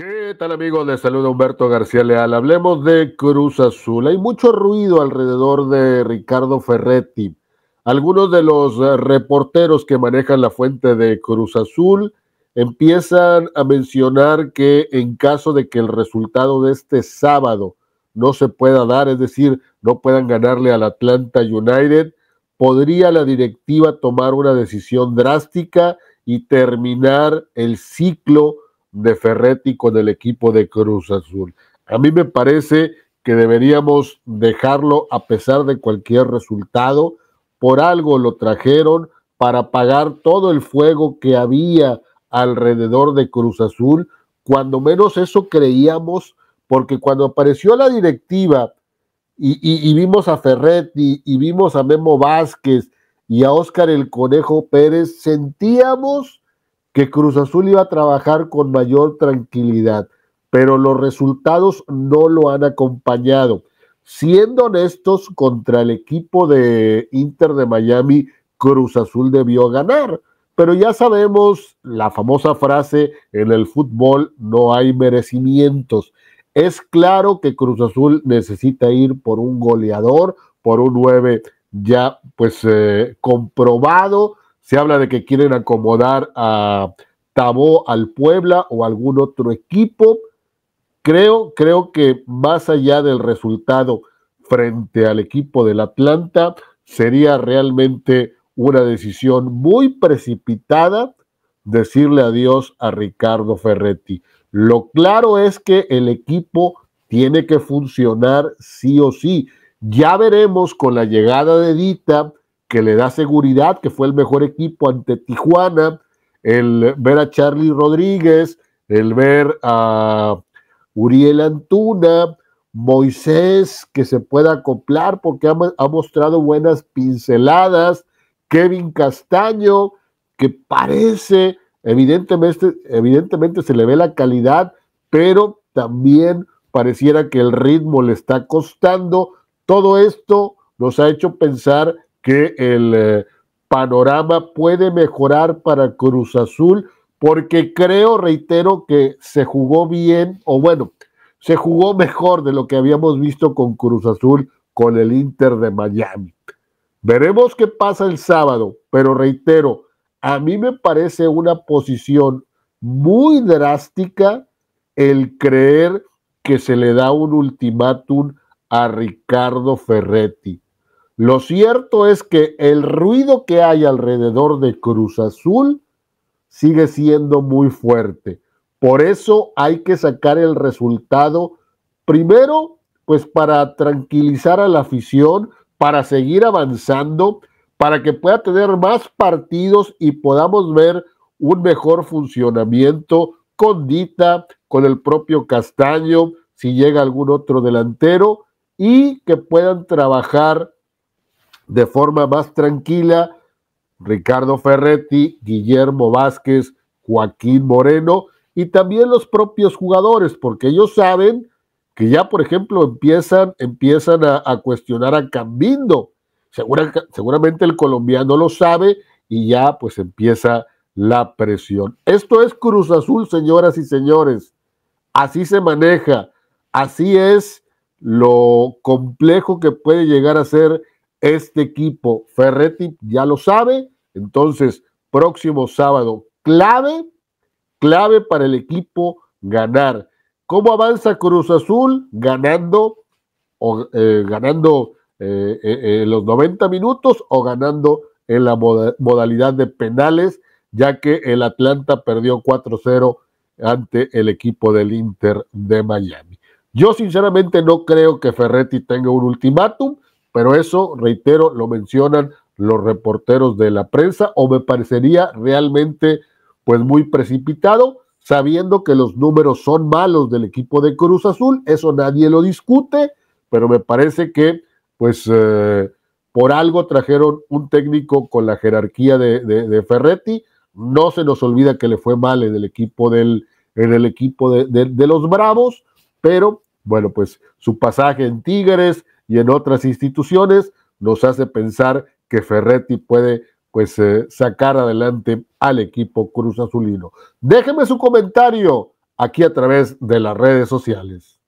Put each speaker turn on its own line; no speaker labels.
¿Qué tal amigos? Les saluda Humberto García Leal. Hablemos de Cruz Azul. Hay mucho ruido alrededor de Ricardo Ferretti. Algunos de los eh, reporteros que manejan la fuente de Cruz Azul empiezan a mencionar que en caso de que el resultado de este sábado no se pueda dar, es decir, no puedan ganarle al Atlanta United, podría la directiva tomar una decisión drástica y terminar el ciclo de Ferretti con el equipo de Cruz Azul. A mí me parece que deberíamos dejarlo a pesar de cualquier resultado. Por algo lo trajeron para apagar todo el fuego que había alrededor de Cruz Azul. Cuando menos eso creíamos, porque cuando apareció la directiva y, vimos a Ferretti y vimos a Memo Vázquez y a Óscar el Conejo Pérez, sentíamos Cruz Azul iba a trabajar con mayor tranquilidad, pero los resultados no lo han acompañado. Siendo honestos, contra el equipo de Inter de Miami, Cruz Azul debió ganar. Pero ya sabemos la famosa frase, en el fútbol no hay merecimientos. Es claro que Cruz Azul necesita ir por un goleador, por un 9 ya pues eh, comprobado, se habla de que quieren acomodar a Tabó al Puebla o algún otro equipo. Creo, creo que más allá del resultado frente al equipo del Atlanta, sería realmente una decisión muy precipitada decirle adiós a Ricardo Ferretti. Lo claro es que el equipo tiene que funcionar sí o sí. Ya veremos con la llegada de Dita que le da seguridad, que fue el mejor equipo ante Tijuana, el ver a Charlie Rodríguez, el ver a Uriel Antuna, Moisés, que se pueda acoplar porque ha, mostrado buenas pinceladas, Kevin Castaño, que parece, evidentemente, evidentemente se le ve la calidad, pero también pareciera que el ritmo le está costando. Todo esto nos ha hecho pensar que el eh, panorama puede mejorar para Cruz Azul, porque creo, reitero, que se jugó bien, o bueno, se jugó mejor de lo que habíamos visto con Cruz Azul con el Inter de Miami. Veremos qué pasa el sábado, pero reitero, a mí me parece una posición muy drástica el creer que se le da un ultimátum a Ricardo Ferretti. Lo cierto es que el ruido que hay alrededor de Cruz Azul sigue siendo muy fuerte. Por eso hay que sacar el resultado primero, pues para tranquilizar a la afición, para seguir avanzando, para que pueda tener más partidos y podamos ver un mejor funcionamiento con Dita, con el propio Castaño, si llega algún otro delantero, y que puedan trabajar de forma más tranquila Ricardo Ferretti, Guillermo Vázquez, Joaquín Moreno y también los propios jugadores, porque ellos saben que ya, por ejemplo, empiezan, empiezan a, cuestionar a Cambindo. seguramente el colombiano lo sabe y ya pues empieza la presión. Esto es Cruz Azul, señoras y señores. Así se maneja, así es lo complejo que puede llegar a ser este equipo Ferretti ya lo sabe, entonces próximo sábado, clave, clave para el equipo ganar. ¿Cómo avanza Cruz Azul? Ganando, o, eh, ganando eh, eh, los 90 minutos o ganando en la modalidad de penales, ya que el Atlanta perdió 4-0 ante el equipo del Inter de Miami. Yo sinceramente no creo que Ferretti tenga un ultimátum, pero eso, reitero, lo mencionan los reporteros de la prensa o me parecería realmente pues muy precipitado, sabiendo que los números son malos del equipo de Cruz Azul, eso nadie lo discute, pero me parece que pues eh, por algo trajeron un técnico con la jerarquía de, de, Ferretti, no se nos olvida que le fue mal en el equipo del equipo de, de los Bravos, pero bueno, pues su pasaje en Tigres, y en otras instituciones, nos hace pensar que Ferretti puede pues eh, sacar adelante al equipo Cruz Azulino. Déjeme su comentario aquí a través de las redes sociales.